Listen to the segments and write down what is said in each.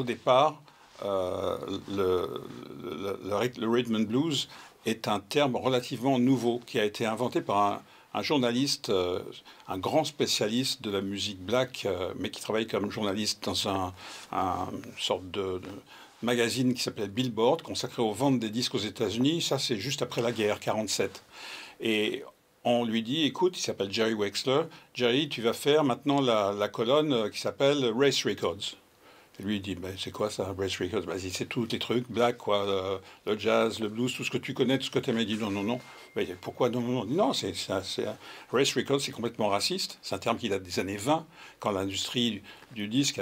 au départ, euh, le, le, rhythm blues est un terme relativement nouveau qui a été inventé par un, journaliste, euh, un grand spécialiste de la musique black, euh, mais qui travaille comme journaliste dans un, sorte de, magazine qui s'appelle « Billboard, consacré aux ventes des disques aux États-Unis. Ça, c'est juste après la guerre, 47. Et on lui dit, écoute, il s'appelle Jerry Wexler, Jerry, tu vas faire maintenant la colonne qui s'appelle Race Records lui, il dit ben, C'est quoi ça, race Records ben, c'est tous les trucs, black, quoi, euh, le jazz, le blues, tout ce que tu connais, tout ce que tu aimais. Il dit Non, non, non. Mais ben, pourquoi Non, non, non. non c'est, race Records, c'est complètement raciste. C'est un terme qui date des années 20, quand l'industrie du, disque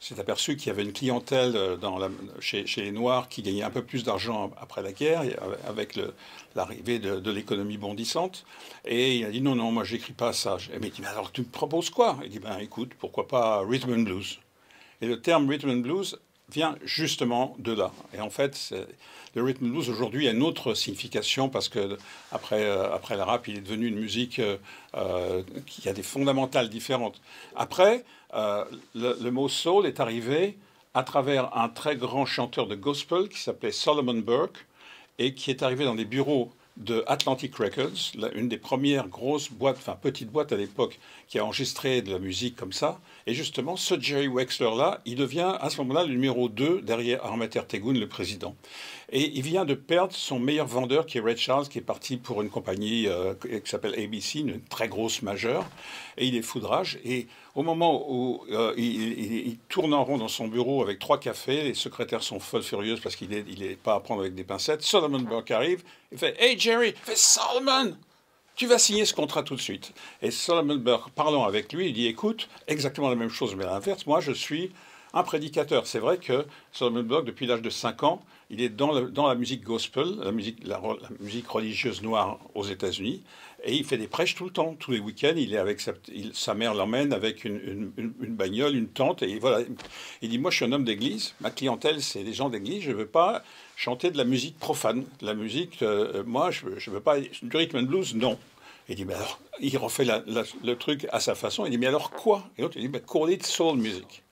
s'est aperçue qu'il y avait une clientèle euh, dans la, chez, les Noirs qui gagnait un peu plus d'argent après la guerre, euh, avec l'arrivée de, l'économie bondissante. Et il a dit non, non, moi j'écris pas ça. Mais il dit, alors tu me proposes quoi Il dit, ben écoute, pourquoi pas Rhythm and Blues et le terme rhythm and blues vient justement de là. Et en fait, le rhythm and blues aujourd'hui a une autre signification parce que après, euh, après le rap, il est devenu une musique euh, euh, qui a des fondamentales différentes. Après, le, le, mot soul est arrivé à travers un très grand chanteur de gospel qui s'appelait Solomon Burke et qui est arrivé dans des bureaux de Atlantic Records, une des premières grosses boîtes, enfin petite boîte à l'époque, qui a enregistré de la musique comme ça. Et justement, ce Jerry Wexler-là, il devient à ce moment-là le numéro 2 derrière Armater Tegun, le président. Et il vient de perdre son meilleur vendeur, qui est Red Charles, qui est parti pour une compagnie euh, qui s'appelle ABC, une très grosse majeure. Et il est foudrage. Et au moment où euh, il, tourne en rond dans son bureau avec trois cafés, les secrétaires sont folles furieuses parce qu'il n'est est pas à prendre avec des pincettes, Solomon Burke arrive, il fait Hey Jerry, fais Solomon tu vas signer ce contrat tout de suite. Et Solomon Burke, parlant avec lui, il dit, écoute, exactement la même chose, mais à l'inverse, moi je suis un prédicateur, c'est vrai que Solomon Block depuis l'âge de 5 ans, il est dans, la musique gospel, la musique, religieuse noire aux États-Unis, et il fait des prêches tout le temps, tous les week-ends. Il est avec sa, mère l'emmène avec une, bagnole, une tente, et voilà. Il dit moi je suis un homme d'église, ma clientèle c'est des gens d'église, je ne veux pas chanter de la musique profane, de la musique, euh, euh, moi je ne veux pas du rhythm and blues, non. Il dit, mais alors, il refait le truc à sa façon. Il dit, mais alors quoi Et l'autre, il dit, mais call it soul music.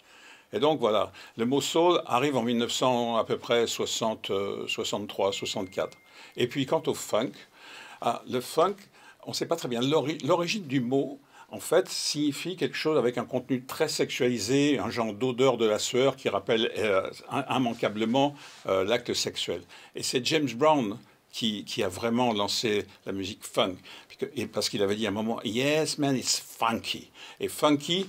Et donc voilà, le mot soul arrive en 1900 à peu près 60, 63, 64. Et puis quant au funk, ah, le funk, on ne sait pas très bien. L'origine du mot, en fait, signifie quelque chose avec un contenu très sexualisé, un genre d'odeur de la sueur qui rappelle euh, immanquablement euh, l'acte sexuel. Et c'est James Brown qui, a vraiment lancé la musique funk. parce qu'il avait dit à un moment, Yes, man, it's funky. Et funky,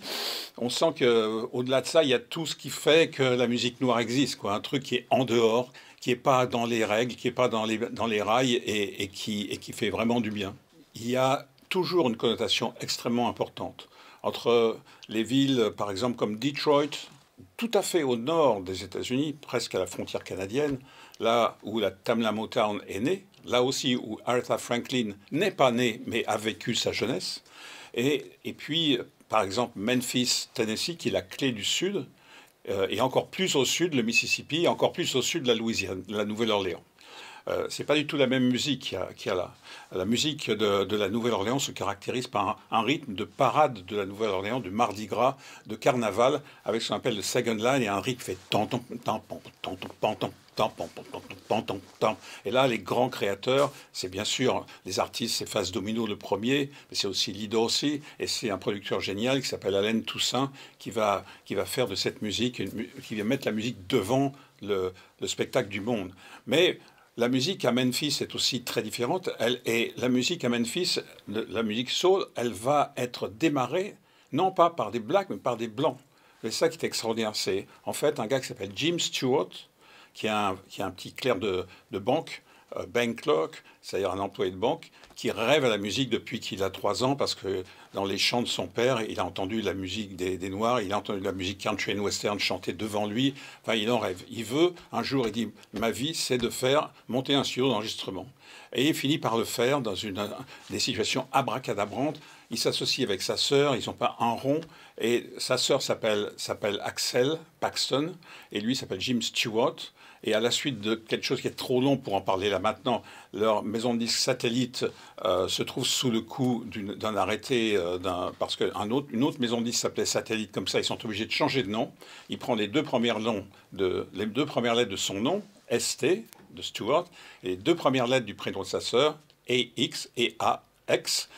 on sent que au delà de ça, il y a tout ce qui fait que la musique noire existe, quoi. Un truc qui est en dehors, qui n'est pas dans les règles, qui n'est pas dans les, dans les rails et, qui, et qui fait vraiment du bien. Il y a toujours une connotation extrêmement importante entre les villes, par exemple, comme Detroit, tout à fait au nord des États-Unis, presque à la frontière canadienne, là où la Tamla Motown est née, là aussi où arthur Franklin n'est pas née mais a vécu sa jeunesse, et, puis par exemple Memphis, Tennessee, qui est la clé du Sud, et euh, encore plus au sud le Mississippi, et encore plus au sud la Louisiane, la Nouvelle-Orléans. Euh, c'est pas du tout la même musique qu'il y a, là. La musique de, la Nouvelle-Orléans se caractérise par un, rythme de parade de la Nouvelle-Orléans, de Mardi Gras, de Carnaval, avec ce qu'on appelle le second line et un rythme fait tant tant tant tant Et là, les grands créateurs, c'est bien sûr les artistes, c'est tant Domino le premier, mais c'est aussi Lido, tant et c'est un producteur génial qui s'appelle Alain Toussaint, qui va, qui va faire de cette musique, tant qui vient mettre la musique devant le, le spectacle du monde. Mais la musique à Memphis est aussi très différente. Elle, et la musique à Memphis, la musique soul, elle va être démarrée non pas par des blacks, mais par des blancs. C'est ça qui est extraordinaire. C'est en fait un gars qui s'appelle Jim Stewart, qui est un, petit clerc de, de banque, euh, bank clerk, c'est-à-dire un employé de banque, qui rêve à la musique depuis qu'il a trois ans, parce que dans les chants de son père, il a entendu la musique des, Noirs, il a entendu la musique country and western chanter devant lui. Enfin, il en rêve. Il veut, un jour, il dit Ma vie, c'est de faire monter un studio d'enregistrement. Et il finit par le faire dans une, euh, des situations abracadabrantes il s'associe avec sa sœur, ils ont pas un rond, et sa sœur s'appelle, s'appelle Axel Paxton, et lui s'appelle Jim Stewart. Et à la suite de quelque chose qui est trop long pour en parler là maintenant, leur maison de disques satellite euh, se trouve sous le coup d'un arrêté, euh, parce qu'une autre, une autre maison de disques s'appelait satellite, comme ça ils sont obligés de changer de nom. Il prend les deux premières, de, les deux premières lettres de son nom, ST, de Stewart, et les deux premières lettres du prénom de sa sœur, AX et AX.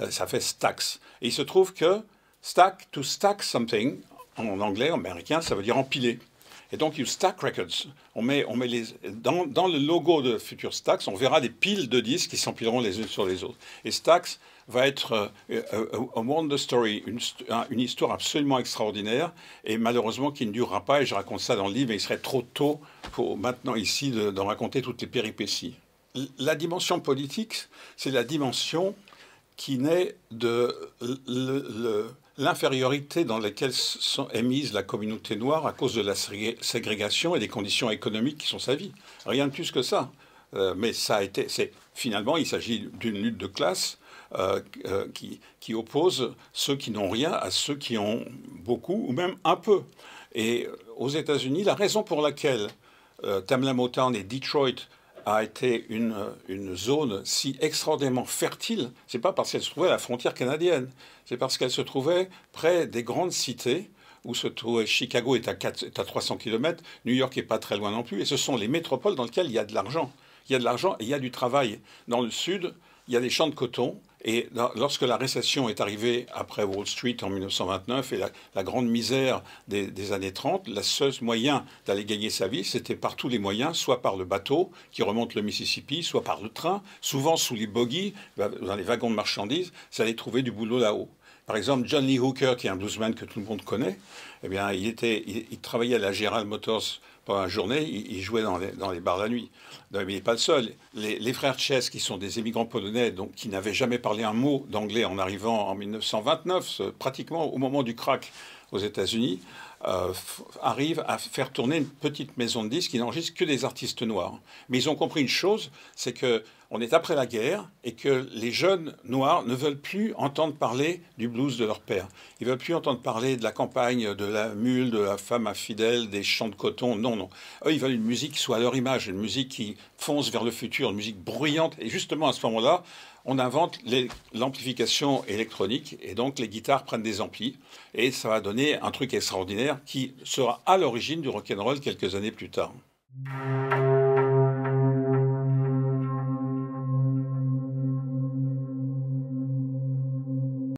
Euh, ça fait stacks. Et il se trouve que stack, to stack something, en anglais, en américain, ça veut dire empiler. Et donc, you stack records. On met, on met les, dans, dans le logo de Future Stacks, on verra des piles de disques qui s'empileront les unes sur les autres. Et Stacks va être euh, euh, a, wonder story, une, histoire absolument extraordinaire et malheureusement qui ne durera pas. Et je raconte ça dans le livre, mais il serait trop tôt pour maintenant ici d'en raconter toutes les péripéties. La dimension politique, c'est la dimension qui naît de l'infériorité dans laquelle sont émises la communauté noire à cause de la ségrégation et des conditions économiques qui sont sa vie. Rien de plus que ça. Euh, mais ça a été, c'est finalement, il s'agit d'une lutte de classe euh, euh, qui, qui, oppose ceux qui n'ont rien à ceux qui ont beaucoup ou même un peu. Et aux États-Unis, la raison pour laquelle Tamla Motown et Detroit a été une, euh, une zone si extraordinairement fertile, c'est pas parce qu'elle se trouvait à la frontière canadienne, c'est parce qu'elle se trouvait près des grandes cités où se trouvait Chicago est à, est à 300 km, New York est pas très loin non plus, et ce sont les métropoles dans lesquelles il y a de l'argent. Il y a de l'argent et il y a du travail. Dans le sud, il y a des champs de coton, et lorsque la récession est arrivée après Wall Street en 1929 et la, grande misère des, années 30, le seul moyen d'aller gagner sa vie, c'était par tous les moyens, soit par le bateau qui remonte le Mississippi, soit par le train, souvent sous les bogies, bah, dans les wagons de marchandises, ça allait trouver du boulot là-haut. Par exemple, John Lee Hooker, qui est un bluesman que tout le monde connaît, eh il, travaillait à la General Motors pendant la journée, il, jouait dans les, dans les, bars la nuit. mais il n'est pas le seul. Les, les frères Chess, qui sont des émigrants polonais, donc qui n'avaient jamais parlé un mot d'anglais en arrivant en 1929, euh, pratiquement au moment du crack aux États-Unis, euh, arrivent à faire tourner une petite maison de disques qui n'enregistre que des artistes noirs. Mais ils ont compris une chose, c'est que on est après la guerre et que les jeunes noirs ne veulent plus entendre parler du blues de leur père. Ils veulent plus entendre parler de la campagne, de la mule, de la femme infidèle, des champs de coton. Non, eux, ils veulent une musique qui soit à leur image, une musique qui fonce vers le futur, une musique bruyante. Et justement, à ce moment-là, on invente l'amplification électronique et donc les guitares prennent des amplis et ça va donner un truc extraordinaire qui sera à l'origine du rock and roll quelques années plus tard.